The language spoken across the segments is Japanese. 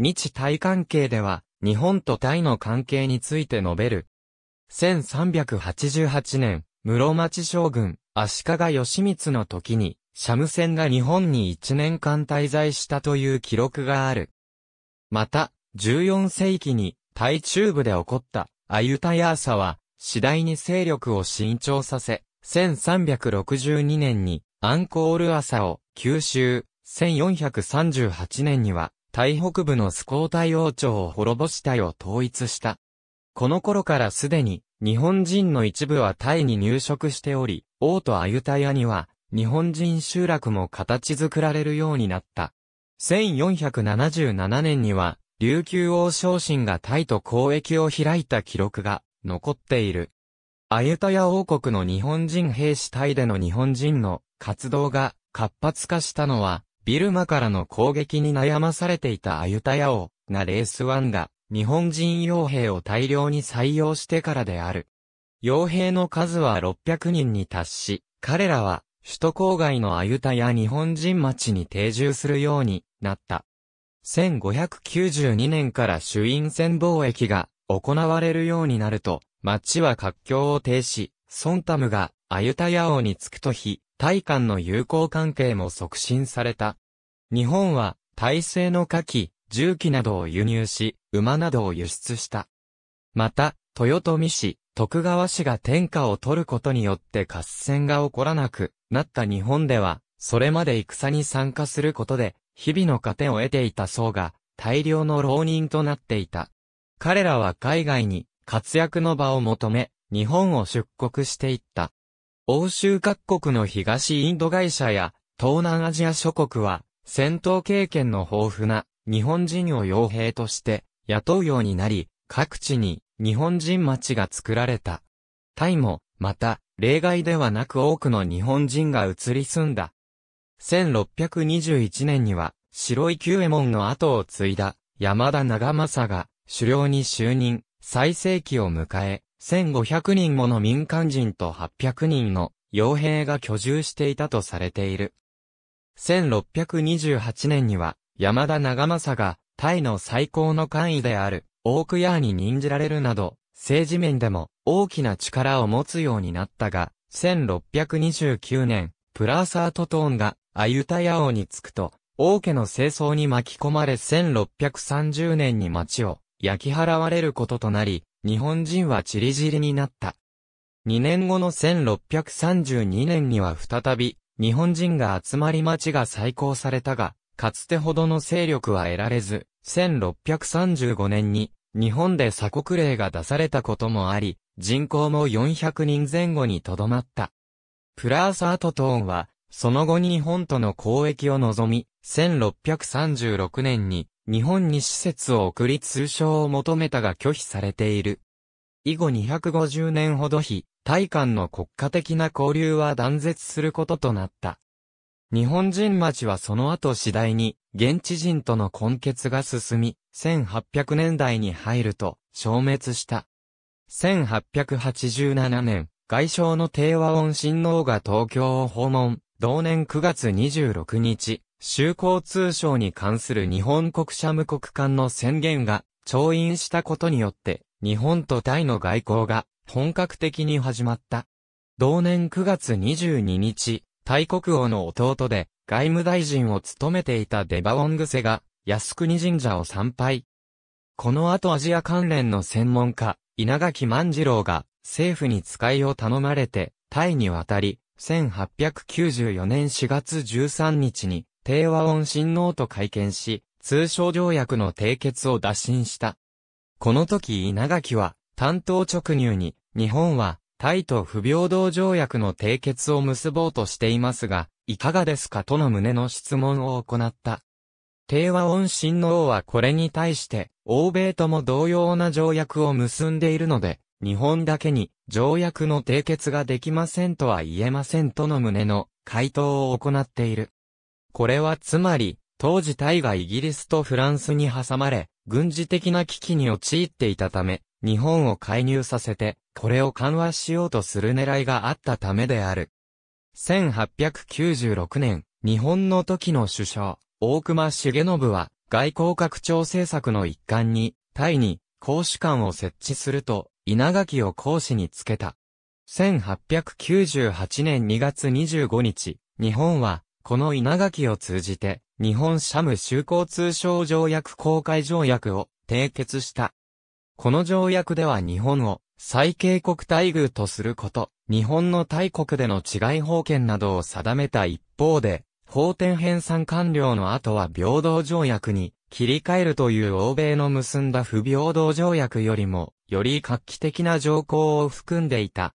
日タイ関係では、日本とタイの関係について述べる。1388年、室町将軍、足利義満の時に、シャム線が日本に1年間滞在したという記録がある。また、14世紀に、タイ中部で起こった、アユタヤーサは、次第に勢力を伸長させ、1362年に、アンコールアサを、吸収、1438年には、イ北部のスコータイ王朝を滅ぼしたよを統一した。この頃からすでに、日本人の一部はタイに入植しており、王とアユタヤには、日本人集落も形作られるようになった。1477年には、琉球王昇進がタイと交易を開いた記録が残っている。アユタヤ王国の日本人兵士タイでの日本人の活動が活発化したのはビルマからの攻撃に悩まされていたアユタヤ王がレースワンが日本人傭兵を大量に採用してからである。傭兵の数は600人に達し、彼らは首都郊外のアユタヤ日本人町に定住するようになった。1592年から主因戦貿易が行われるようになると、町は活況を停止、ソンタムがアユタヤ王に着くと日、対韓の友好関係も促進された。日本は、体制の火器、重機などを輸入し、馬などを輸出した。また、豊臣氏、徳川氏が天下を取ることによって合戦が起こらなくなった日本では、それまで戦に参加することで、日々の糧を得ていた層が、大量の浪人となっていた。彼らは海外に活躍の場を求め、日本を出国していった。欧州各国の東インド会社や東南アジア諸国は戦闘経験の豊富な日本人を傭兵として雇うようになり、各地に日本人町が作られた。タイも、また、例外ではなく多くの日本人が移り住んだ。1621年には、白い旧右衛門の後を継いだ、山田長政が、首領に就任、最盛期を迎え、1500人もの民間人と800人の傭兵が居住していたとされている。1628年には、山田長政が、タイの最高の官位である、オークヤーに任じられるなど、政治面でも大きな力を持つようになったが、1629年、プラーサートトーンがアユタヤ王に着くと、王家の清掃に巻き込まれ1630年に町を焼き払われることとなり、日本人は散り散りになった。2年後の1632年には再び、日本人が集まり町が再興されたが、かつてほどの勢力は得られず、1635年に、日本で鎖国令が出されたこともあり、人口も400人前後にとどまった。プラーサートトーンは、その後日本との交易を望み、1636年に日本に施設を送り通称を求めたが拒否されている。以後250年ほど日、大韓の国家的な交流は断絶することとなった。日本人町はその後次第に、現地人との根結が進み、1800年代に入ると、消滅した。1887年、外相の帝和恩親王が東京を訪問、同年9月26日、州交通省に関する日本国社無国間の宣言が、調印したことによって、日本とタイの外交が、本格的に始まった。同年9月22日、タイ国王の弟で、外務大臣を務めていたデバオングセが、靖国神社を参拝。この後アジア関連の専門家、稲垣万次郎が、政府に使いを頼まれて、タイに渡り、1894年4月13日に、平和音親王と会見し、通商条約の締結を打診した。この時稲垣は、担当直入に、日本は、タイと不平等条約の締結を結ぼうとしていますが、いかがですかとの旨の質問を行った。平和音親王はこれに対して、欧米とも同様な条約を結んでいるので、日本だけに条約の締結ができませんとは言えませんとの旨の回答を行っている。これはつまり、当時タイがイギリスとフランスに挟まれ、軍事的な危機に陥っていたため、日本を介入させて、これを緩和しようとする狙いがあったためである。1896年、日本の時の首相、大隈重信は、外交拡張政策の一環に、タイに、公使館を設置すると、稲垣を公使につけた。1898年2月25日、日本は、この稲垣を通じて、日本シャム修好通商条約公開条約を締結した。この条約では日本を最恵国待遇とすること、日本の大国での治外法権などを定めた一方で、法典編纂完了の後は平等条約に切り替えるという欧米の結んだ不平等条約よりも、より画期的な条項を含んでいた。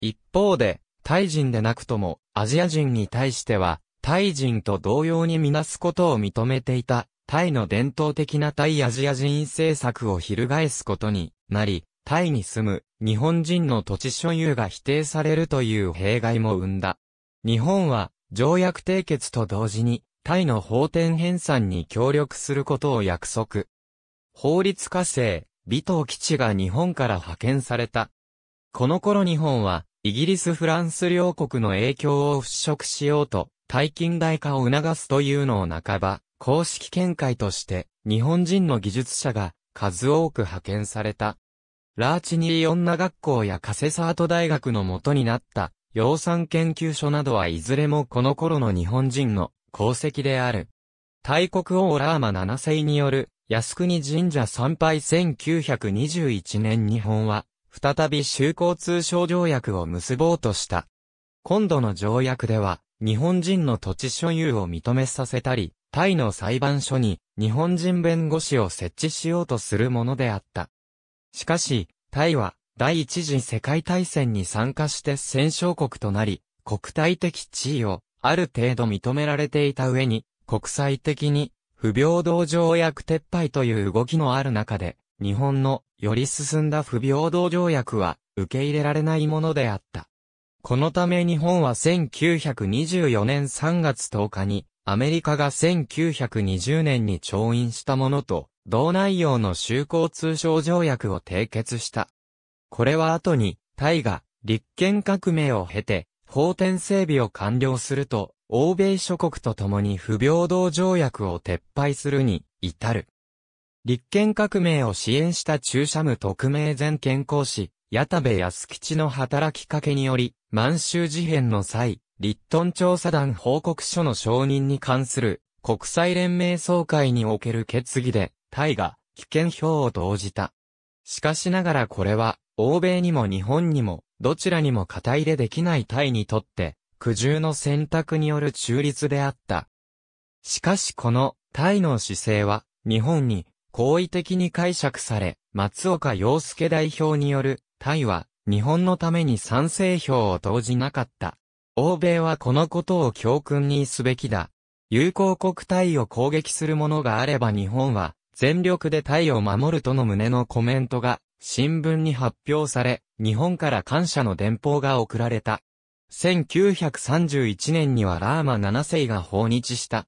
一方で、タイ人でなくとも、アジア人に対しては、タイ人と同様にみなすことを認めていた、タイの伝統的なタイアジア人政策を翻すことになり、タイに住む日本人の土地所有が否定されるという弊害も生んだ。日本は条約締結と同時にタイの法典編纂に協力することを約束。法律家政、美藤吉が日本から派遣された。この頃日本はイギリス・フランス両国の影響を払拭しようと大近代化を促すというのを半ば、公式見解として、日本人の技術者が数多く派遣された。ラーチニー女学校やカセサート大学の元になった養蚕研究所などはいずれもこの頃の日本人の功績である。大国王ラーマ7世による靖国神社参拝1921年日本は再び修行通商条約を結ぼうとした。今度の条約では日本人の土地所有を認めさせたり、タイの裁判所に日本人弁護士を設置しようとするものであった。しかし、タイは第一次世界大戦に参加して戦勝国となり、国体的地位をある程度認められていた上に、国際的に不平等条約撤廃という動きのある中で、日本のより進んだ不平等条約は受け入れられないものであった。このため日本は1924年3月10日に、アメリカが1920年に調印したものと、同内容の修好通商条約を締結した。これは後に、タイが、立憲革命を経て、法典整備を完了すると、欧米諸国と共に不平等条約を撤廃するに、至る。立憲革命を支援した中社務特命全権康師、矢田部康吉の働きかけにより、満州事変の際、立ッン調査団報告書の承認に関する国際連盟総会における決議で、タイが危険票を投じた。しかしながらこれは、欧米にも日本にも、どちらにも肩入れできないタイにとって、苦渋の選択による中立であった。しかしこのタイの姿勢は、日本に好意的に解釈され、松岡洋介代表による、タイは日本のために賛成票を投じなかった。欧米はこのことを教訓にすべきだ。友好国隊を攻撃するものがあれば日本は全力で隊を守るとの旨のコメントが新聞に発表され、日本から感謝の電報が送られた。1931年にはラーマ7世が訪日した。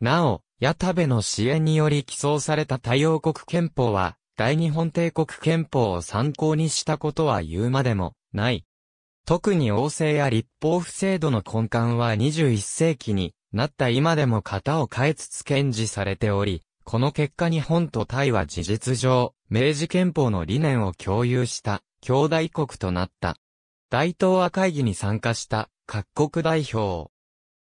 なお、矢田部の支援により起草された太陽国憲法は、大日本帝国憲法を参考にしたことは言うまでもない。特に王政や立法府制度の根幹は21世紀になった今でも型を変えつつ堅持されており、この結果日本とタイは事実上、明治憲法の理念を共有した兄弟国となった。大東亜会議に参加した各国代表。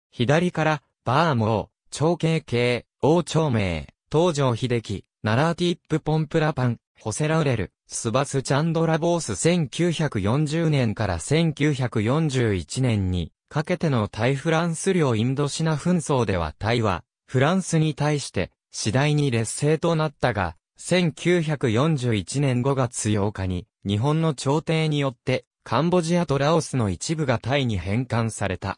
左から、バーモー、長慶系、王朝明、東条秀樹、ナラーティップポンプラパン、ホセラウレル、スバスチャンドラボース1940年から1941年にかけての対フランス領インドシナ紛争ではタイはフランスに対して次第に劣勢となったが、1941年5月8日に日本の朝廷によってカンボジアとラオスの一部がタイに返還された。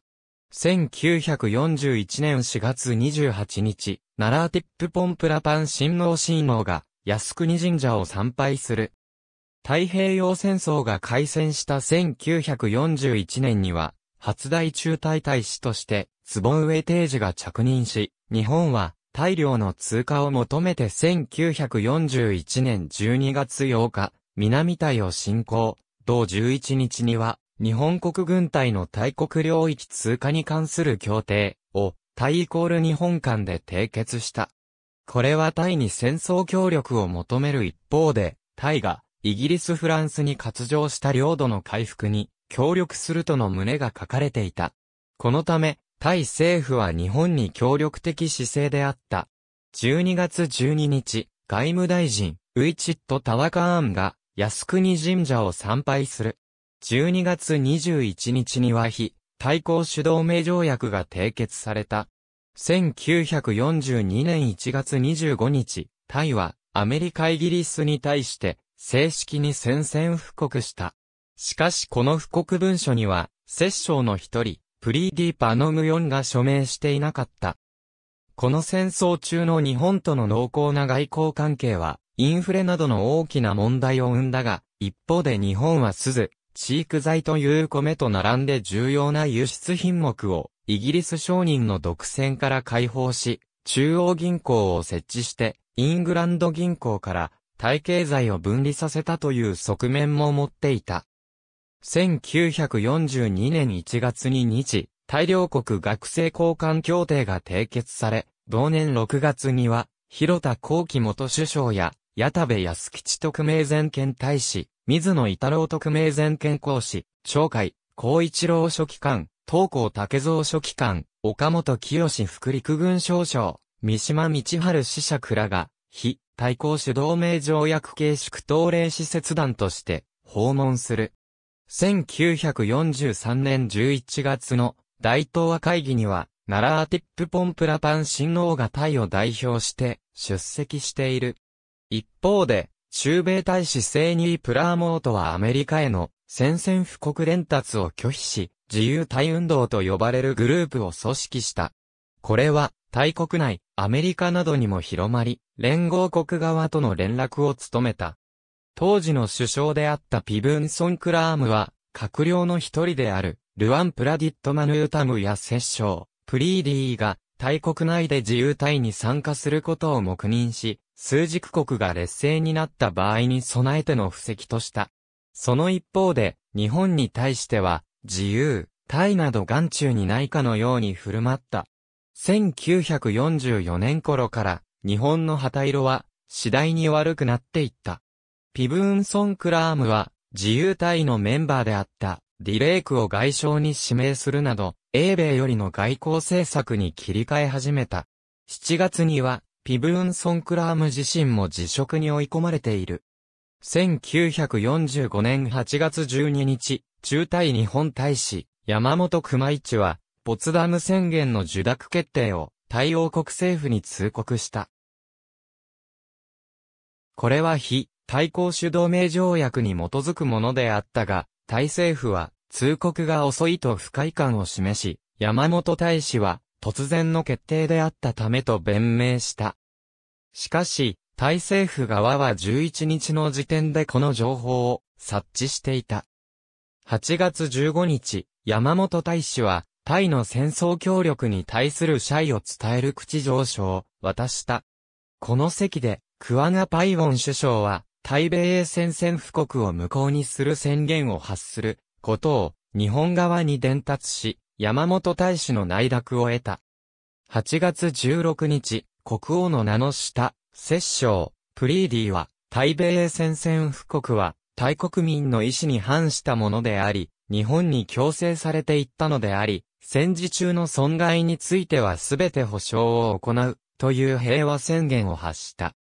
1941年4月28日、ナラーティップポンプラパン新郎新郎が、靖国神社を参拝する。太平洋戦争が開戦した1941年には、初大中大大使として、坪上定治が着任し、日本は大量の通貨を求めて1941年12月8日、南隊を進行、同11日には日本国軍隊の大国領域通過に関する協定を、タイイコール日本間で締結した。これはタイに戦争協力を求める一方で、タイがイギリス・フランスに割譲した領土の回復に協力するとの旨が書かれていた。このため、タイ政府は日本に協力的姿勢であった。12月12日、外務大臣、ウイチット・タワカーンが、靖国神社を参拝する。12月21日には非、対抗主導名条約が締結された。1942年1月25日、タイはアメリカイギリスに対して正式に宣戦布告した。しかしこの布告文書には、摂政の一人、プリーディーパノムヨンが署名していなかった。この戦争中の日本との濃厚な外交関係は、インフレなどの大きな問題を生んだが、一方で日本はすず、飼育材という米と並んで重要な輸出品目をイギリス商人の独占から解放し、中央銀行を設置して、イングランド銀行から体系財を分離させたという側面も持っていた。1942年1月に日、大量国学生交換協定が締結され、同年6月には、広田幸喜元首相や、矢田部康吉特命全権大使、水野伊太郎特命全権講師、紹介、高一郎書記官、東高竹蔵書記官、岡本清福陸軍少将、三島道春死者倉が、非、対抗主同盟条約系縮東令施設団として、訪問する。1943年11月の大東亜会議には、奈良アティップポンプラパン新王がタイを代表して出席している。一方で、中米大使セーニー・プラーモートはアメリカへの宣戦布告伝達を拒否し、自由体運動と呼ばれるグループを組織した。これは、大国内、アメリカなどにも広まり、連合国側との連絡を務めた。当時の首相であったピブンソン・クラームは、閣僚の一人である、ルアン・プラディット・マヌータムや摂政、プリーディーが、大国内で自由体に参加することを黙認し、数軸国が劣勢になった場合に備えての布石とした。その一方で、日本に対しては、自由、タイなど眼中にないかのように振る舞った。1944年頃から、日本の旗色は、次第に悪くなっていった。ピブーンソン・クラームは、自由隊のメンバーであった、ディレイクを外相に指名するなど、英米よりの外交政策に切り替え始めた。7月には、ピブーン・ソンクラーム自身も辞職に追い込まれている。1945年8月12日、中大日本大使、山本熊一は、ポツダム宣言の受諾決定を、対応国政府に通告した。これは非、対抗主導名条約に基づくものであったが、タイ政府は、通告が遅いと不快感を示し、山本大使は、突然の決定であったためと弁明した。しかし、タイ政府側は11日の時点でこの情報を察知していた。8月15日、山本大使は、タイの戦争協力に対する謝意を伝える口上書を渡した。この席で、クワガパイウォン首相は、対米衛戦線布告を無効にする宣言を発することを日本側に伝達し、山本大使の内諾を得た。8月16日、国王の名の下、摂政、プリーディは、対米戦線布告は、大国民の意思に反したものであり、日本に強制されていったのであり、戦時中の損害については全て保障を行う、という平和宣言を発した。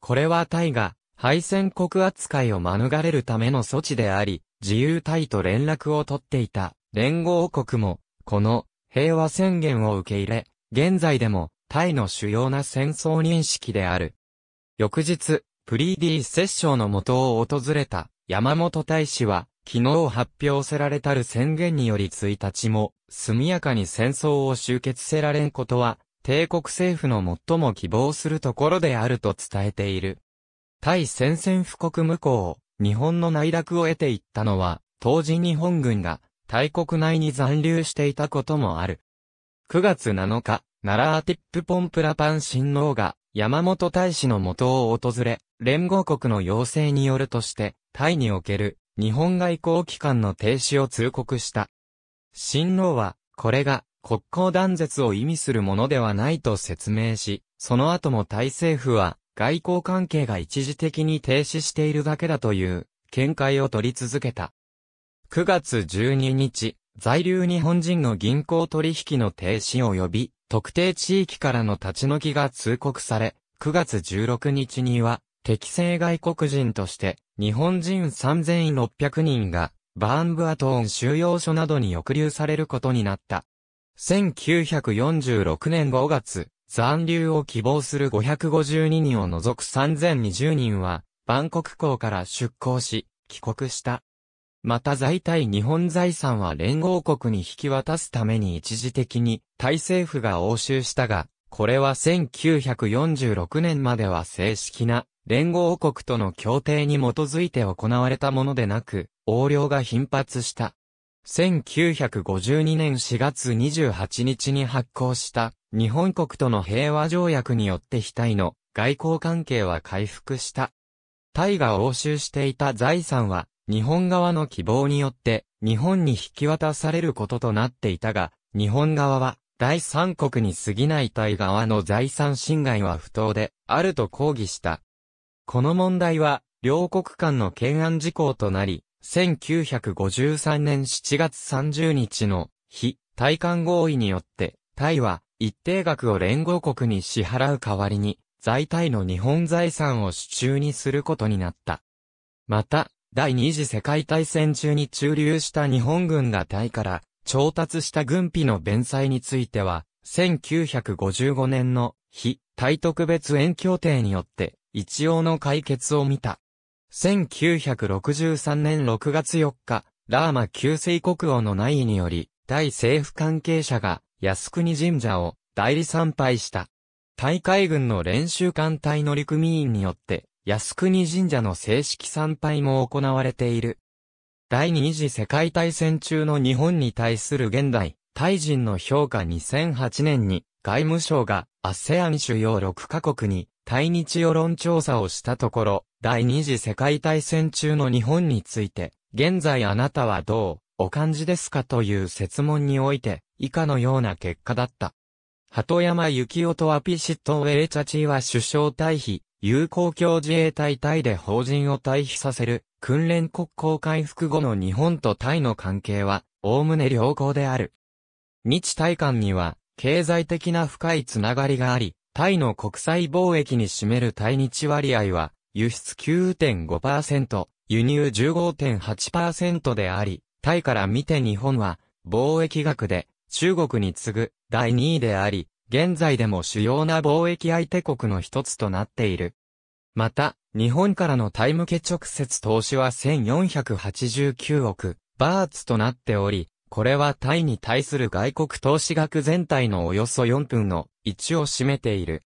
これはタイが、敗戦国扱いを免れるための措置であり、自由タイと連絡を取っていた、連合国も、この平和宣言を受け入れ、現在でもタイの主要な戦争認識である。翌日、プリーディー摂政の元を訪れた山本大使は、昨日発表せられたる宣言により1日も、速やかに戦争を終結せられんことは、帝国政府の最も希望するところであると伝えている。対戦線布告無効、日本の内諾を得ていったのは、当時日本軍が大国内に残留していたこともある。9月7日、奈良アティップポンプラパン新王が山本大使の元を訪れ、連合国の要請によるとして、タイにおける日本外交機関の停止を通告した。新郎は、これが国交断絶を意味するものではないと説明し、その後もタイ政府は外交関係が一時的に停止しているだけだという見解を取り続けた。9月12日、在留日本人の銀行取引の停止及び特定地域からの立ち退きが通告され、9月16日には適正外国人として日本人3600人がバーンブアトーン収容所などに抑留されることになった。1946年5月、残留を希望する552人を除く3020人は、バンコク港から出港し、帰国した。また在体日本財産は連合国に引き渡すために一時的にタイ政府が押収したが、これは1946年までは正式な連合国との協定に基づいて行われたものでなく、横領が頻発した。1952年4月28日に発行した日本国との平和条約によって非対の外交関係は回復した。タイが押収していた財産は日本側の希望によって日本に引き渡されることとなっていたが、日本側は第三国に過ぎない対側の財産侵害は不当であると抗議した。この問題は両国間の懸案事項となり、1953年7月30日の非対韓合意によってタイは一定額を連合国に支払う代わりに在タイの日本財産を手中にすることになった。また、第二次世界大戦中に駐留した日本軍が隊から調達した軍費の弁済については、1955年の非対特別援協定によって一応の解決を見た。1963年6月4日、ラーマ旧水国王の内位により、大政府関係者が靖国神社を代理参拝した。大海軍の練習艦隊乗組員によって、靖国神社の正式参拝も行われている。第二次世界大戦中の日本に対する現代、タイ人の評価2008年に外務省がアッセアン主要6カ国に対日世論調査をしたところ、第二次世界大戦中の日本について、現在あなたはどうお感じですかという説問において、以下のような結果だった。鳩山幸男とアピシットウェイチャチーは首相退避、友好協自衛隊タイで邦人を退避させる、訓練国交回復後の日本とタイの関係は、おおむね良好である。日大間には、経済的な深いつながりがあり、タイの国際貿易に占める対日割合は、輸出9.5%、輸入15.8%であり、タイから見て日本は、貿易額で、中国に次ぐ、第2位であり、現在でも主要な貿易相手国の一つとなっている。また、日本からのタイ向け直接投資は1489億バーツとなっており、これはタイに対する外国投資額全体のおよそ4分の1を占めている。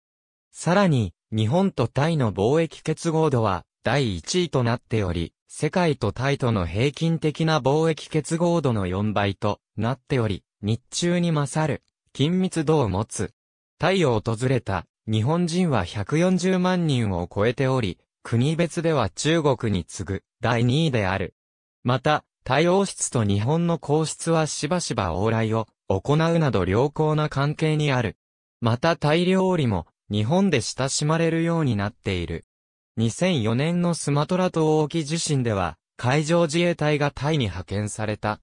さらに、日本とタイの貿易結合度は第1位となっており、世界とタイとの平均的な貿易結合度の4倍となっており、日中に勝る緊密度を持つ。タイを訪れた日本人は140万人を超えており、国別では中国に次ぐ第2位である。また、タイ王室と日本の皇室はしばしば往来を行うなど良好な関係にある。またタイ料理も日本で親しまれるようになっている。2004年のスマトラ島沖地震では海上自衛隊がタイに派遣された。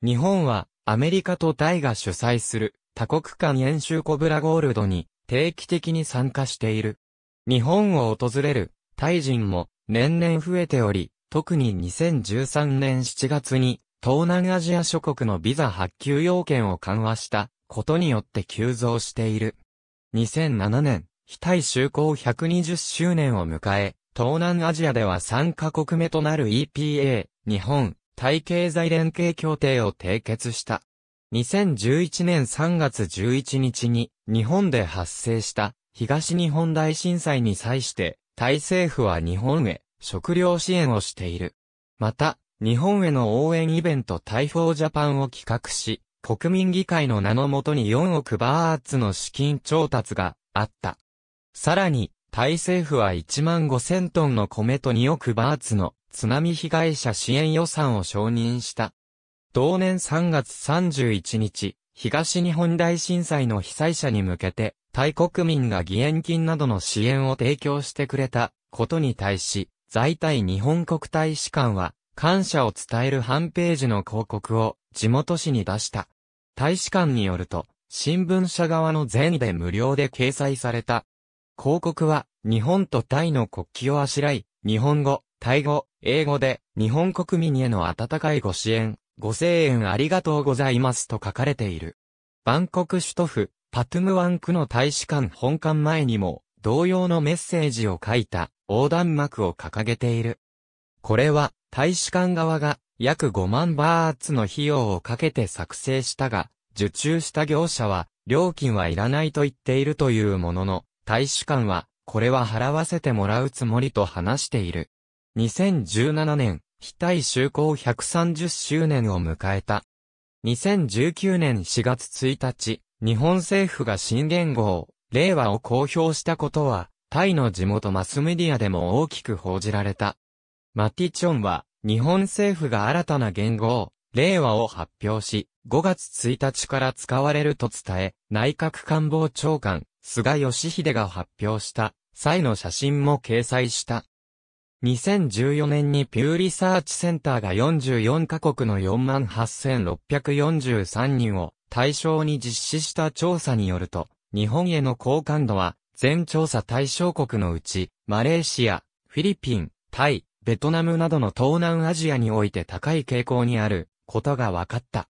日本はアメリカとタイが主催する多国間演習コブラゴールドに定期的に参加している。日本を訪れるタイ人も年々増えており、特に2013年7月に東南アジア諸国のビザ発給要件を緩和したことによって急増している。2007年、非対就航120周年を迎え、東南アジアでは3カ国目となる EPA、日本、タイ経済連携協定を締結した。2011年3月11日に日本で発生した東日本大震災に際してタイ政府は日本へ食料支援をしている。また、日本への応援イベントタイフォージャパンを企画し、国民議会の名のもとに4億バーツの資金調達があった。さらに、タイ政府は1万5000トンの米と2億バーツの津波被害者支援予算を承認した。同年3月31日、東日本大震災の被災者に向けて、タイ国民が義援金などの支援を提供してくれたことに対し、在タイ日本国大使館は、感謝を伝える半ページの広告を地元紙に出した。大使館によると、新聞社側の全で無料で掲載された。広告は、日本とタイの国旗をあしらい、日本語、タイ語、英語で、日本国民への温かいご支援ご声援ありがとうございますと書かれている。バンコク首都府、パトゥムワン区の大使館本館前にも、同様のメッセージを書いた横断幕を掲げている。これは、大使館側が約5万バーツの費用をかけて作成したが、受注した業者は、料金はいらないと言っているというものの、大使館は、これは払わせてもらうつもりと話している。2017年、非対就航130周年を迎えた。2019年4月1日、日本政府が新元号、令和を公表したことは、タイの地元マスメディアでも大きく報じられた。マティチョンは、日本政府が新たな元号、令和を発表し、5月1日から使われると伝え、内閣官房長官、菅義偉が発表した、際の写真も掲載した。2014年にピューリサーチセンターが44カ国の48,643人を対象に実施した調査によると、日本への好感度は、全調査対象国のうち、マレーシア、フィリピン、タイ、ベトナムなどの東南アジアにおいて高い傾向にあることが分かった。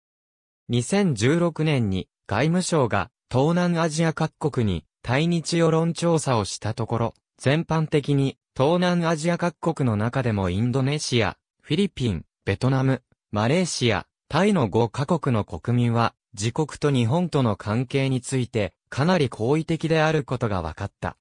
2016年に外務省が東南アジア各国に対日世論調査をしたところ、全般的に東南アジア各国の中でもインドネシア、フィリピン、ベトナム、マレーシア、タイの5カ国の国民は自国と日本との関係についてかなり好意的であることが分かった。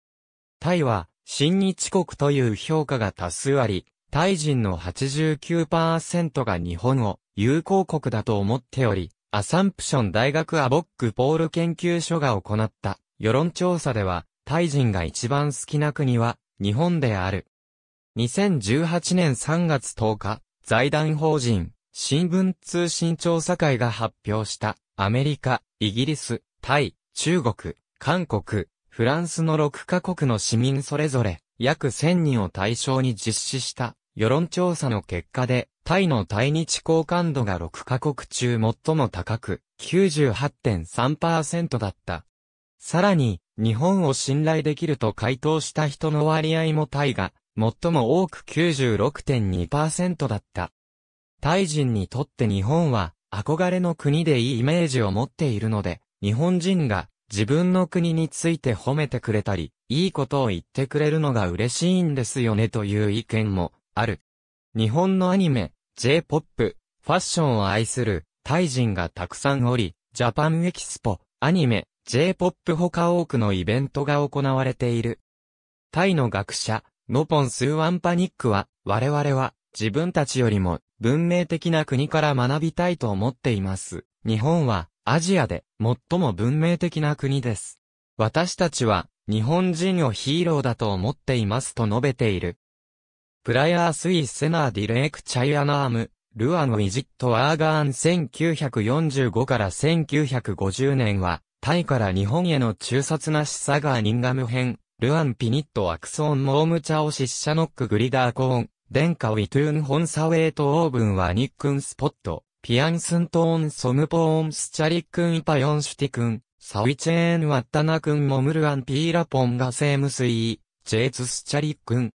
タイは新日国という評価が多数あり、タイ人の89%が日本を友好国だと思っており、アサンプション大学アボックポール研究所が行った世論調査では、タイ人が一番好きな国は、日本である。2018年3月10日、財団法人、新聞通信調査会が発表した、アメリカ、イギリス、タイ、中国、韓国、フランスの6カ国の市民それぞれ、約1000人を対象に実施した、世論調査の結果で、タイの対日好感度が6カ国中最も高く、98.3%だった。さらに、日本を信頼できると回答した人の割合もタイが、最も多く96.2%だった。タイ人にとって日本は、憧れの国でいいイメージを持っているので、日本人が自分の国について褒めてくれたり、いいことを言ってくれるのが嬉しいんですよねという意見もある。日本のアニメ、J-POP、ファッションを愛するタイ人がたくさんおり、ジャパンエキスポ、アニメ、J-POP 他多くのイベントが行われている。タイの学者、ノポン・スーワンパニックは、我々は自分たちよりも文明的な国から学びたいと思っています。日本はアジアで最も文明的な国です。私たちは日本人をヒーローだと思っていますと述べている。プライアースイセナーディレイクチャイアナーム、ルアのイジットアーガーン1945から1950年はタイから日本への中殺なしサガーニンガム編、ルアンピニットアクソンモームチャオシッシャノックグリダーコーン、デンカウィトゥーンホンサウェイトオーブンはニックンスポット、ピアンスントーンソムポーンスチャリックンイパヨンシュティクン、サウィチェーンワッタナクンモムルアンピーラポンガセームスイー、ジェイツスチャリックン。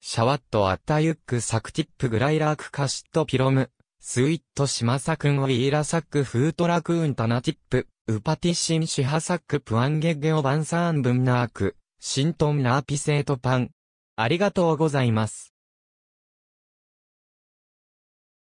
シャワットアッタユックサクティップグライラークカシットピロム、スイットマサクンウィーラサックフートラクーンタナティップ、ウパティシンシハサックプアンゲッゲオバンサーンブンナーク、シントンナーピセートパン。ありがとうございます。